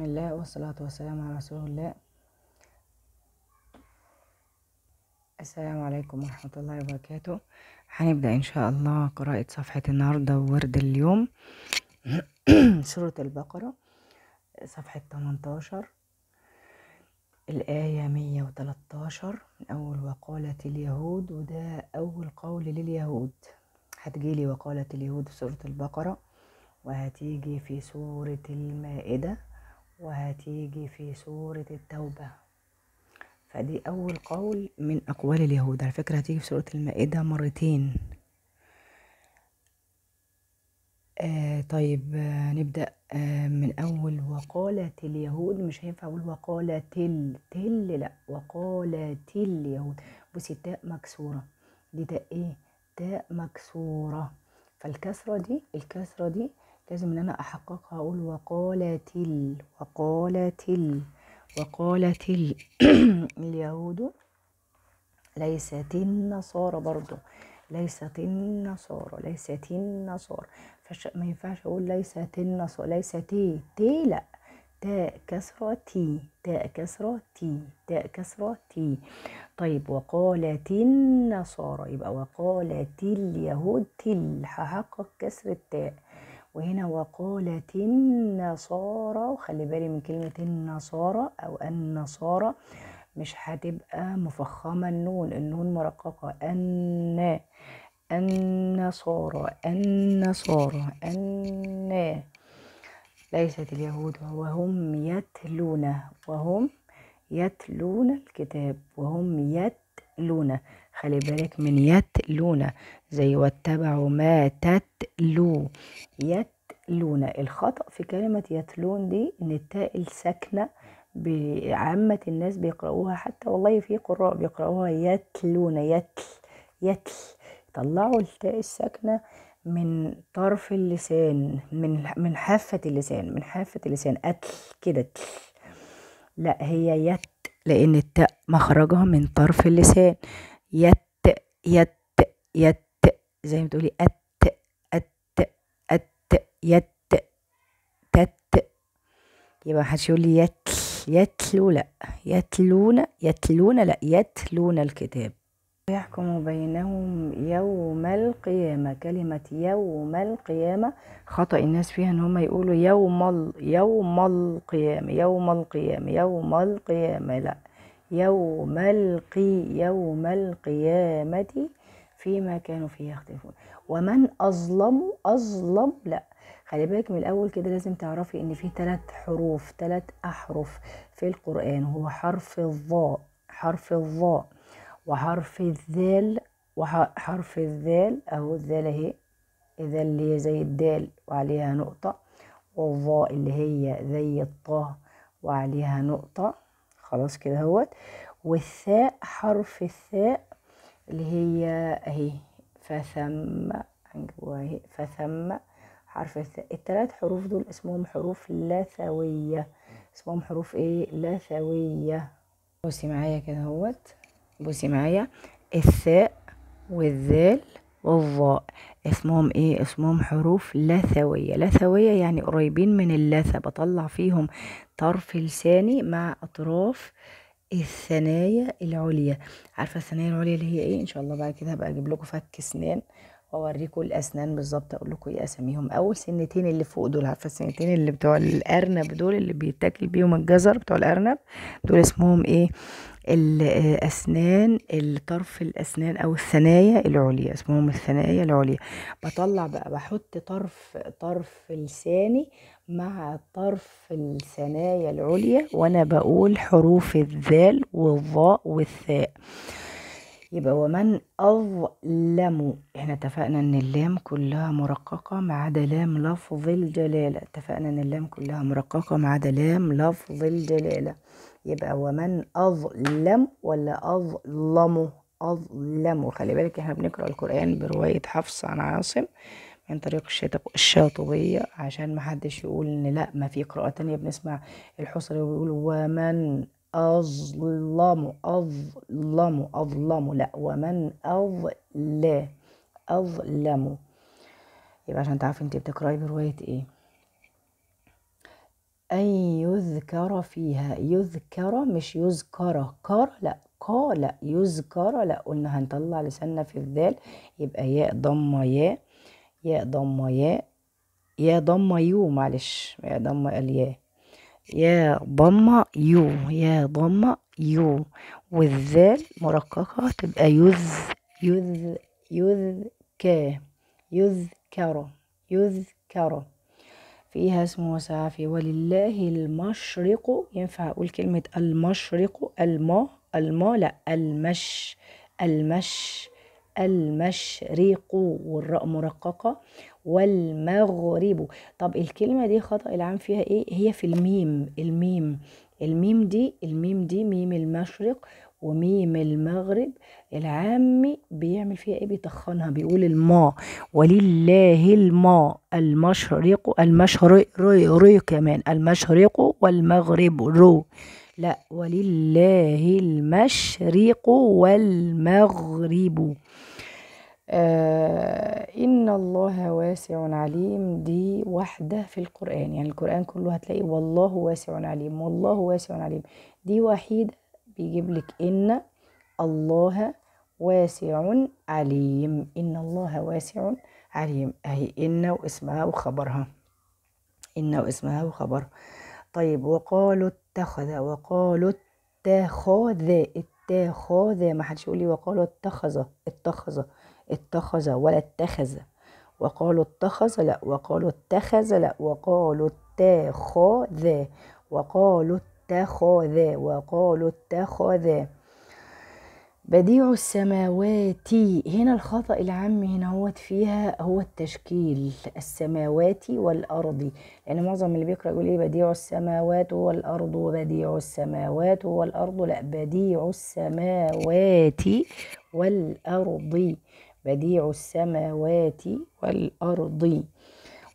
بسم الله والصلاة والسلام على رسول الله السلام عليكم ورحمة الله وبركاته هنبدأ إن شاء الله قراءة صفحة النهاردة وورد اليوم سورة البقرة صفحة 18 الآية 113 من أول وقالت اليهود وده أول قول لليهود هتجيلي وقالت اليهود في سورة البقرة وهتيجي في سورة المائدة وهتيجي في سورة التوبة فدي أول قول من أقوال اليهود على فكرة هتيجي في سورة المائدة مرتين آه طيب آه نبدأ آه من أول وقالت اليهود مش هينفع أقول وقالت تل تل لأ وقالت اليهود بصي التاء مكسورة دي تاء إيه تاء مكسورة فالكسرة دي الكسرة دي لازم ان انا احققها اقول وقالت ال وقالت ال وقالت ال اليهود ليست النصارى برضو ليست النصارى ليست النصارى فش ما ينفعش اقول ليست النصارى ليست تي تي لا تاء كسرة تي تاء كسرة تي تاء كسرة تي طيب وقالت النصارى يبقى وقالت اليهود تل هحقق كسر التاء وهنا وقالت النصارى وخلي بالي من كلمة النصارى أو النصارى مش هتبقى مفخمة النون النون مرققة أن النصارى النصارى أن ليست اليهود وهم يتلون وهم يتلون الكتاب وهم يتلون خلي بالك من يتلون زي واتبعوا ما تتلو يتلون الخطأ في كلمة يتلون دي إن التاء الساكنة عامة الناس بيقرأوها حتى والله في قراء بيقرأوها يتلون يتل يتل طلعوا التاء الساكنة من طرف اللسان من من حافة اللسان من حافة اللسان أتل كده تل لا هي يت لأن التاء مخرجها من طرف اللسان يت يت يت زي ما تقولي أت أت أت يت تت يبقى محدش يقول لي يتل يتلو لا يتلون يتلون لا يتلون الكتاب يحكم بينهم يوم القيامة كلمة يوم القيامة خطأ الناس فيها ان هم يقولوا يوم ال يوم القيامة يوم القيامة يوم القيامة لا يوم القي يوم القيامة فيما كانوا فيه يختلفون ومن أظلم أظلم لا خلي بالك من الأول كده لازم تعرفي إن في ثلاث حروف ثلاث أحرف في القرآن هو حرف الظاء حرف الظاء وحرف الذال وحرف الذال أهو الذال أهي إذا اللي هي زي الدال وعليها نقطة والظاء اللي هي زي الطه وعليها نقطة خلاص كده هوت والثاء حرف الثاء اللي هي اهي فثم فثم حرف الثاء التلات حروف دول اسمهم حروف لثوية اسمهم حروف ايه لثوية بصي معايا كده هوت بصي معايا الثاء والذال والظاء اسمهم ايه اسمهم حروف لثوية لثوية يعني قريبين من اللثة بطلع فيهم طرف لساني مع اطراف الثنايا العليا عارفة الثنايا العليا اللي هي ايه ان شاء الله بعد كده هبقى اجيب لكم فك اسنان واوريكم الاسنان بالظبط اقول لكم ايه اساميهم اول سنتين اللي فوق دول عارفه السنتين اللي بتوع الارنب دول اللي بيتاكل بيهم الجزر بتوع الارنب دول اسمهم ايه الاسنان الطرف الاسنان او الثنايا العليا اسمهم الثنايا العليا بطلع بقى بحط طرف طرف لساني مع طرف الثنايا العليا وانا بقول حروف الذال والظاء والثاء يبقى ومن أظلم احنا اتفقنا ان اللام كلها مرققة ما عدا لام لفظ الجلالة اتفقنا ان اللام كلها مرققة ما عدا لام لفظ الجلالة يبقى ومن أظلم ولا أظلم أظلم خلي بالك احنا بنقرأ القرآن برواية حفص عن عاصم من طريق الشاطبية عشان محدش يقول ان لا ما في قراءة تانية بنسمع الحصري ويقول ومن أظلم أظلم أظلم لا ومن أظل أظلم يبقى عشان تعرفي انت بتقرأي برواية ايه أن يذكر فيها يذكر مش يذكر كر لا قال يذكر لا قلنا هنطلع لساننا في الذال يبقى ياء ضمة ياء ياء ضمة ياء يا ضم يو معلش يا ضم الياء يا ضمة يو يا ضمة يو والذال مرققة تبقى يذ يذ كا يذكر يذكر فيها اسمه وسعفي ولله المشرق ينفع أقول كلمة المشرق الما الما لا المش المش المشرق والراء مرققة والمغرب طب الكلمة دي خطأ العام فيها ايه هي في الميم الميم الميم دي الميم دي ميم المشرق وميم المغرب العامي بيعمل فيها ايه بيتخنها بيقول الما ولله الما المشرق المشرق ري ري كمان المشرق والمغرب رو لا ولله المشرق والمغرب آه إن الله واسع عليم دي واحدة في القرآن يعني القرآن كله هتلاقي والله واسع عليم والله واسع عليم دي وحيدة بيجيب لك إن الله واسع عليم إن الله واسع عليم أهي إن واسمها وخبرها إن واسمها وخبرها طيب وقالوا اتخذ وقالوا اتخذ اتخذ ما حدش يقول لي وقالوا اتخذ اتخذ اتخذ ولا اتخذ وقالوا اتخذ لا وقالوا اتخذ لا وقالوا اتخذ وقالوا اتخذ وقالوا اتخذ بديع السماوات هنا الخطأ العام هنا هوت فيها هو التشكيل السماوات والأرض لأن يعني معظم اللي بيقرأ يقول إيه بديع السماوات والأرض وبديع السماوات والأرض لا بديع السماوات والأرض بديع السماوات والأرض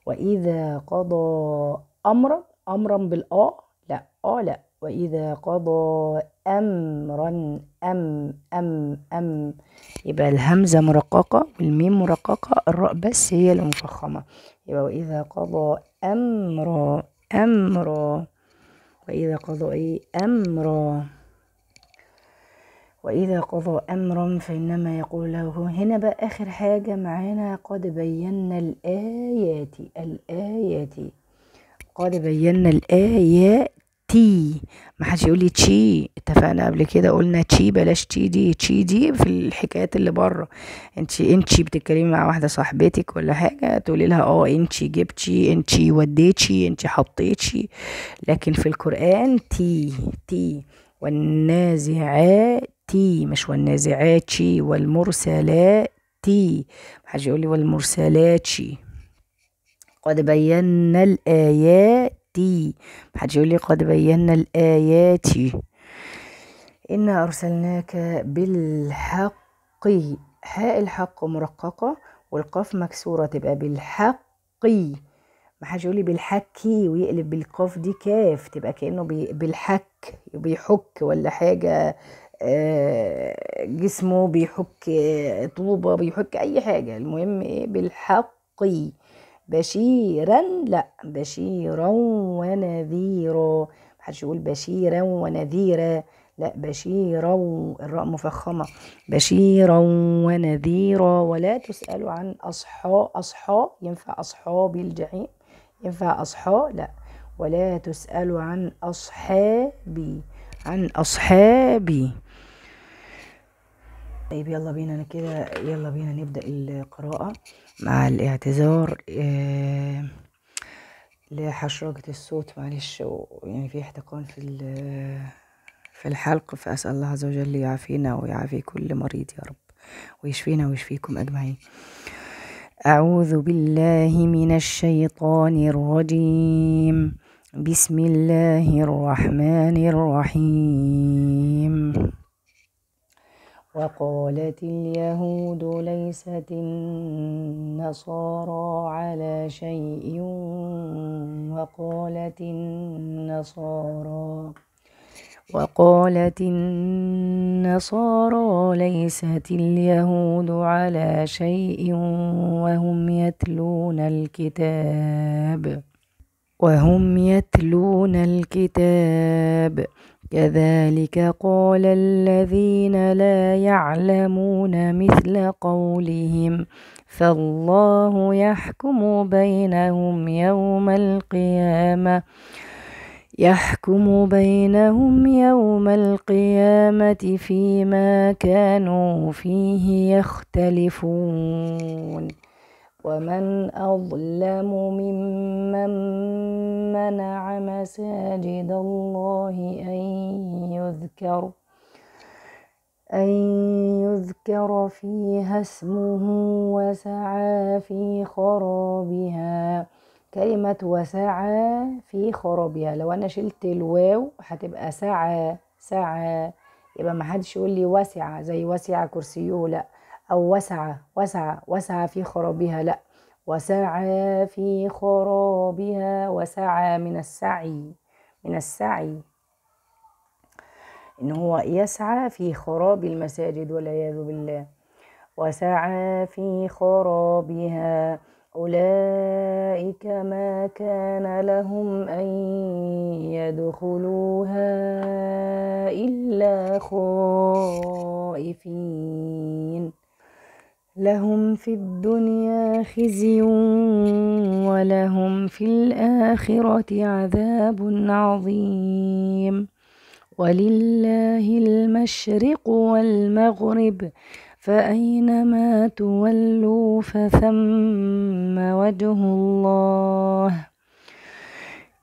وإذا قضى أمرا أمرا بالآ لا آ لا وإذا قضى أمرا أم أم أم يبقى الهمزة مرققة والميم مرققة الراء بس هي المفخمة يبقى وإذا قضى أمرا أمرا وإذا قضى إيه أمرا وإذا قضى أمرا فإنما يقول له هنا بقى آخر حاجة معانا قد بينا الآيات الآيات قد بينا الآيات تي ما حدش يقول لي تشي اتفقنا قبل كده قلنا تشي بلاش تشي دي تشي دي في الحكايات اللي بره انت انتي بتتكلمي مع واحده صاحبتك ولا حاجه تقولي لها اه انتي جبتي انتي وديتي انتي حطيتي لكن في القران تي تي والنازعات تي مش والنازعات شي والمرسلات تي يقول لي والمرسلات شي قد بينا الآيات محدش يقول لي قد بينا الآيات إنا أرسلناك بالحق حاء الحق مرققة والقاف مكسورة تبقى بالحق ما يقول لي بالحكي ويقلب بالقاف دي كاف تبقى كأنه بالحك بيحك ولا حاجة آه، جسمه بيحك طوبة بيحك أي حاجة المهم إيه بالحق بشيرا لا بشيرا ونذيرا محدش يقول بشيرا ونذيرا لا بشيرا الراء مفخمة بشيرا ونذيرا ولا تسأل عن أصحاء أصحاء ينفع أصحاب الجحيم ينفع أصحاء لا ولا تسأل عن أصحابي عن أصحابي طيب يلا بينا انا كده يلا بينا نبدا القراءه مع الاعتذار آه، لحشرجه الصوت معلش يعني في احتقان في في الحلق فاسال الله عز وجل يعافينا ويعافي كل مريض يا رب ويشفينا ويشفيكم اجمعين اعوذ بالله من الشيطان الرجيم بسم الله الرحمن الرحيم وقالت اليهود ليست النصارى على شيء وقالت النصارى وقالت النصارى ليست اليهود على شيء وهم يتلون الكتاب وهم يتلون الكتاب كذلك قال الذين لا يعلمون مثل قولهم فالله يحكم بينهم يوم القيامه يحكم بينهم يوم القيامة فيما كانوا فيه يختلفون ومن أظلم ممن منع مساجد الله أن يذكر أن يذكر فيها اسمه وسعى في خرابها كلمة وسعى في خرابها لو أنا شلت الواو هتبقى سعى سعى يبقى محدش يقول لي وسع زي وسع كرسيه لأ أو وسع وسع وسع في خرابها لا وسعى في خرابها وسعى من السعي من السعي إن هو يسعى في خراب المساجد والعياذ بالله وسعى في خرابها أولئك ما كان لهم أن يدخلوها إلا خائفين لهم في الدنيا خزي ولهم في الآخرة عذاب عظيم ولله المشرق والمغرب فأينما تولوا فثم وجه الله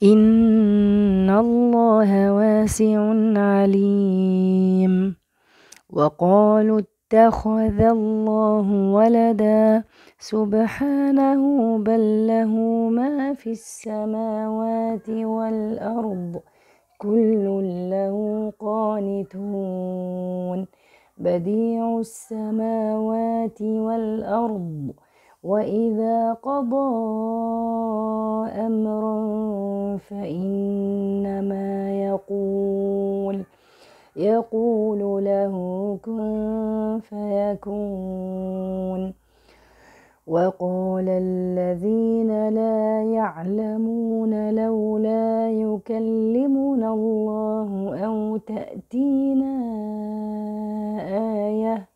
إن الله واسع عليم وقالوا اتخذ الله ولدا سبحانه بل له ما في السماوات والأرض كل له قانتون بديع السماوات والأرض وإذا قضى أمرا فإنما يقول يقول له كن فيكون وقال الذين لا يعلمون لولا يكلمنا الله او تاتينا ايه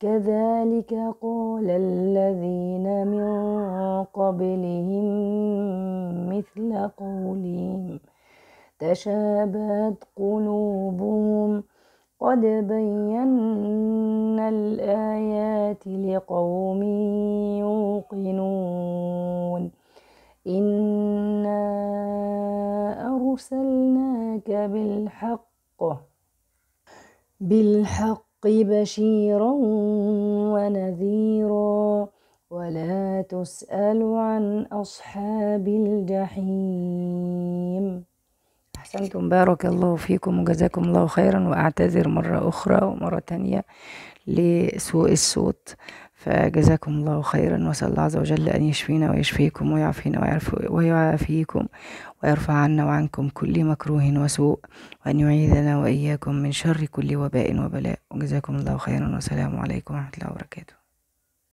كذلك قال الذين من قبلهم مثل قولهم تشابهت قلوبهم قد بينا الآيات لقوم يوقنون إنا أرسلناك بالحق بالحق بشيرا ونذيرا ولا تسأل عن أصحاب الجحيم أحسنتم بارك الله فيكم وجزاكم الله خيرا وأعتذر مرة أخرى ومرة تانية لسوء الصوت فجزاكم الله خيرا وسأل الله عز وجل أن يشفينا ويشفيكم ويعفينا ويعافيكم ويرفع عنا وعنكم كل مكروه وسوء وأن يعيذنا وإياكم من شر كل وباء وبلاء وجزاكم الله خيرا والسلام عليكم ورحمة الله وبركاته